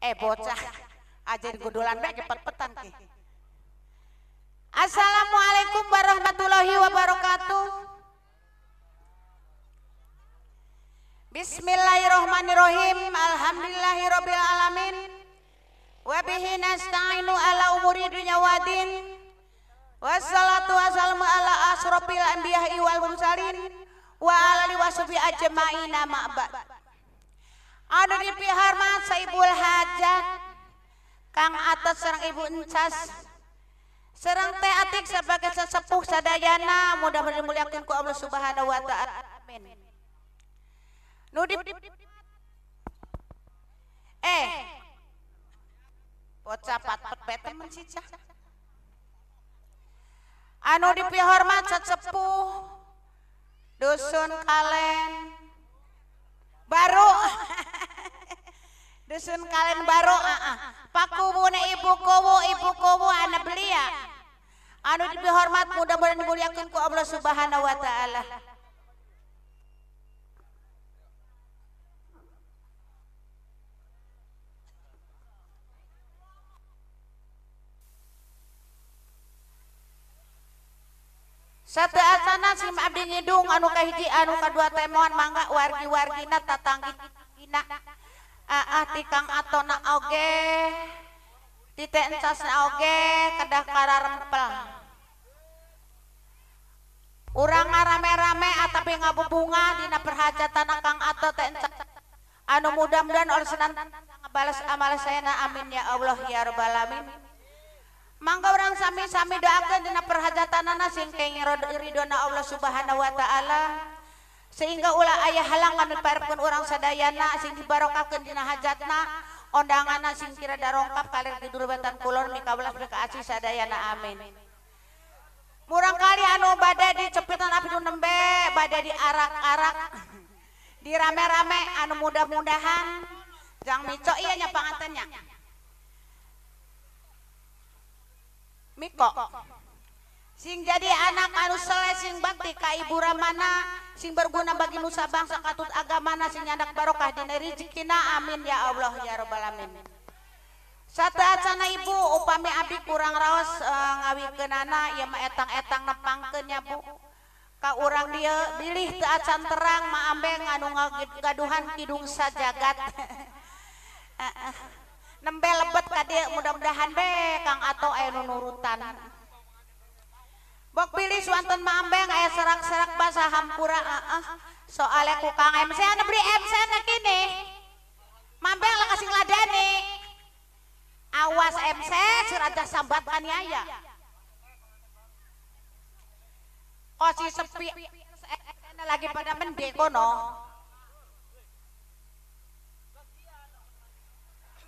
Eh, eh bocah, ajar gudulan baik cepat petan ki. Assalamualaikum warahmatullahi wabarakatuh. Bismillahirrahmanirrahim. Alhamdulillahirobbilalamin. Wabihi nasta'inu ala umuri dunia wadin Wassalatu wassalamu ala asrofil anbiya'i wal mursalin wa ala alihi ajmaina ma'bad. Anu dipihormat saibul hajat. Kang atas serang ibu encas. Serang teh atik sebagai sesepuh sadayana. Mudah-mudahan dimuliakan ku Allah subhanahu wa ta'ala. Amin. Nudip. Eh. Bocah patpet pet temen sih cah. Anu dipihormat sesepuh. Dusun kalen baru dusun kalian baru ah, ah. paku uh. pakubu na ibu kubu ibu kubu anak belia anu hormat mudah-mudahan dimuliakan ku Allah subhanahu wa ta'ala satu asana sim abdi nyidung anu kahiji anu kadua temuan mangga wargi-wargina tatanggina ah tikang atona oge ditencasna oge kedah kararempel urang rame-rame atapi ah, ngabubunga dina perhajatan kang ato tencak anu mudah-mudahan oleh senan balas amal saya amin ya Allah ya rabbal alamin Magga orang sami-sami dadina perhajaatanhona Allah subhanahu wa ta'ala sehingga uula ayah halanganpun orang saddayana asin dibarokadina hajatna onanganbantan kurangkali anu badmbe di aarak di rame-rame an mudah-mudahan janganconya panannya kok kok sing jadi anak harus sing bangti Ka Ibu Raana sing berguna bagi Musabang sang katut agamana singnyakah amin ya Allah ya robmin satu sana ibu up Abi kurang Raos eh, ngawikenanaiaangetangpang kenyapu kau orang dia pilihih ke acan terang mambeg anugaduhan hidung sajagat eh, eh. Nembel lebet tadi mudah-mudahan be kang atau ayo nunurutan bok pilih suantun maambeng ayo serak-serak bahasa hampura soalnya ku kang MC ane beri MC ane kini maambeng lah kasih ngeladani awas MC serada sambat aniaya kosi sepi lagi pada mendek kono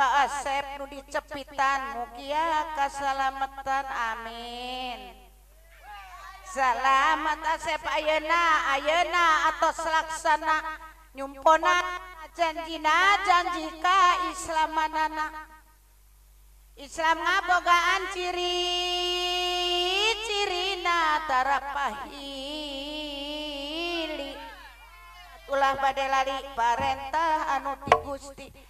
punya aseppitan mugia kelamatan amin salalamat Asep Ayena Ayena atau seksana yumponona janjina janjika Islam anak Hai Islam ngapogaan ciri cirinataraapahi ulang bad lari Paral Anu Gusti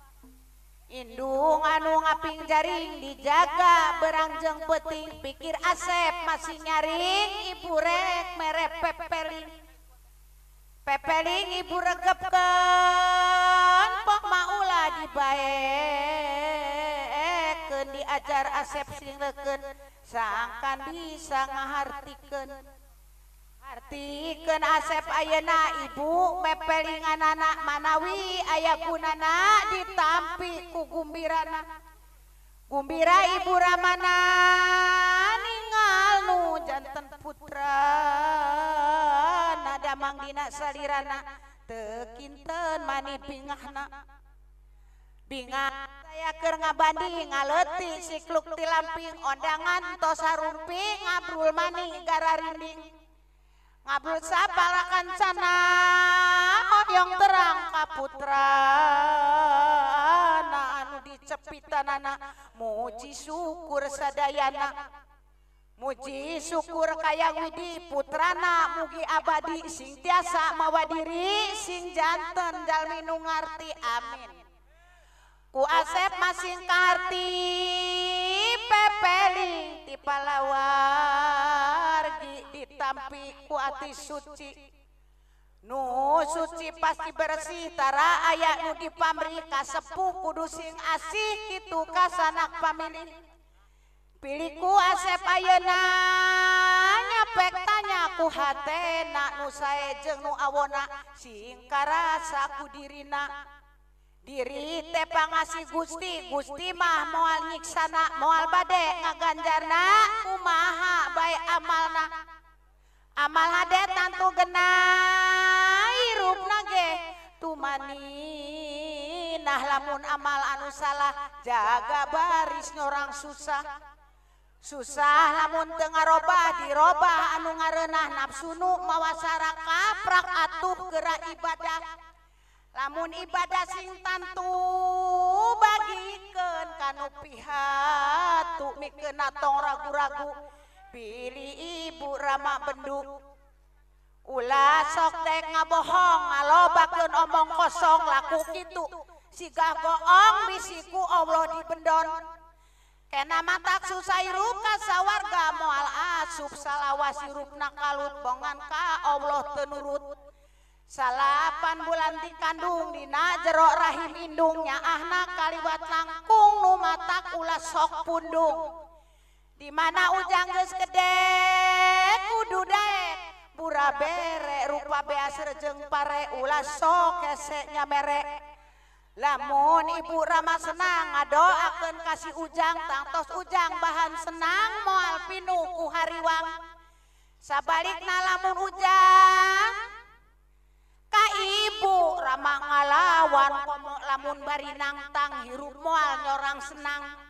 ndung anu ngaping jari dijaga berangjeng peti pikir asep masih nyaring Ibure merek Pe Pepe Ibure keken pemaula dibaekken diajar asep singeken sangkan bisa ngaharken. ken asep Ayena ibu pepe ringan anak manawi ayaguna anak diampmpi kugumbira Gumbira Ibu Raanaingalmujantan Putra mang anakkinnten mani biningti siklu lampping onangan tosa romping ngabul maninggarakat Ngablut sapara kancana yang terang kaputra anak anu dicepitanana Muji syukur sadayana Muji syukur kayak widi putrana mugi abadi sing tiasa mawa diri sing janten jalmi nungarti amin. Ku asep masing karti pepeling ti palawan. kuati suci Nuh Suci pasti bersitara aya nu di pamerikah sepuh Kudu sing asik itu kasan pamen ini pilihku asepaknya pe tanya ku hataknu saya jenguh awo singkara saku dirinak diri tepang ngasih Gusti Gusti mah maual nyksana maal badek nga ganjar na maha baik amal na amal atantu genangmani nah lamun amal anussa jaga baris no orang susah susah lamun dengar roboba diroba anu ngarenh nafsuuk mawasara kaprak atuh gerak ibadah lamun ibadah Sultantan tuh bagikan kan pihakmik genna tong ragu-ragu pilihin Rama penduk Ula sokte nga bohong kalau bakun omong kosok laku gitu sikap bohong misiku Allah dipendndorong karena mata susai rumah sawwarga mualub salahwa na kalut bongan Ka Allah penurut salapan bulan dikandung jerok rahim hidungnya ahna kaliwat langkung nu mata la sok pundung. Di mana ujang geus gede kudu dek pura bere rupa beaser jeung pare ulah sok hese nyamere lamun ibu rama senang ngadoakeun kasih ujang tangtos ujang bahan senang moal pinu ku hariwang sabalikna lamun ujang ka ibu rama ngalawan lamun barinang tang hirup moal nyorang senang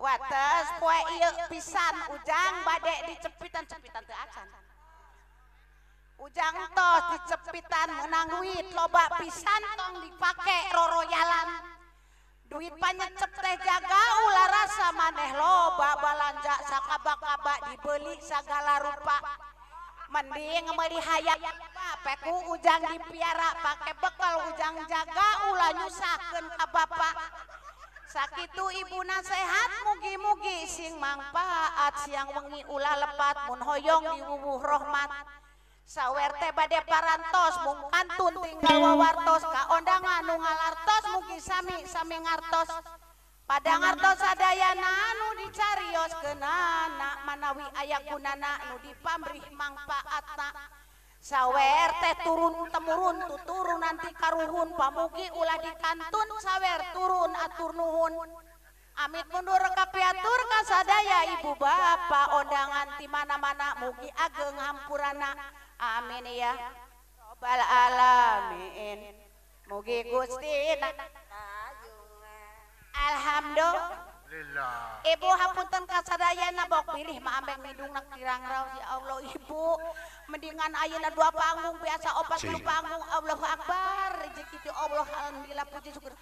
wates poe iya pisan ujang badek di cepitan acan. ujang tos dicepitan menang duit loba pisan tong dipake roroyalan duit banyak teh jaga ular rasa maneh loba balanja sakabak-kabak dibeli segala rupa mending ngemeli hayat peku ujang dipiara pakai bekal ujang jaga ulah nyusahkan apa bapak lihat Sa itu buan sehat mugi muugi sing mangfaat siang wengi lah lepat punhoyonggurahman saw bad parastos ka onda nga ngaos mukii samingtos padatos sada nanu carrios genna anak manawi aya pun na dipambi mangfa. buat sawer teh turun temun tuh turun nanti karruhun paki di kantun sawer turun atur nuhun Aminmundur rengkap piatur kasadaa Ibu bapak onangan di mana-mana mugi age ngampu anak Amin ya bala amin Alhamdullah Ibu hapun Allahbu mendingan ayanya dua paham biasa obat lupa Allahuakbar rezek Allah Alhamdulillahkur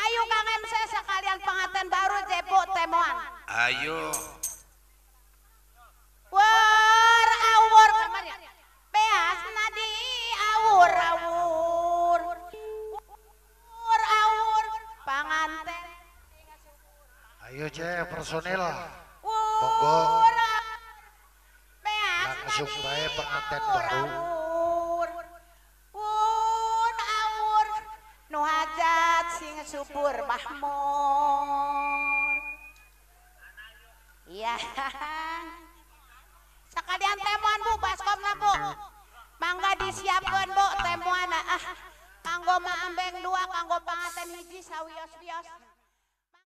Ayu kangen saya sekalian pengatan baru Cebo teman Aayo Wow YC personil monggo langsung baik pengantin baru nu nuhajat sing subur mahmur iya sekalian temuan bu lah bu mangga disiapkan bu temuan ah kanggo maambeng dua kanggo pengantin hiji sawios-wios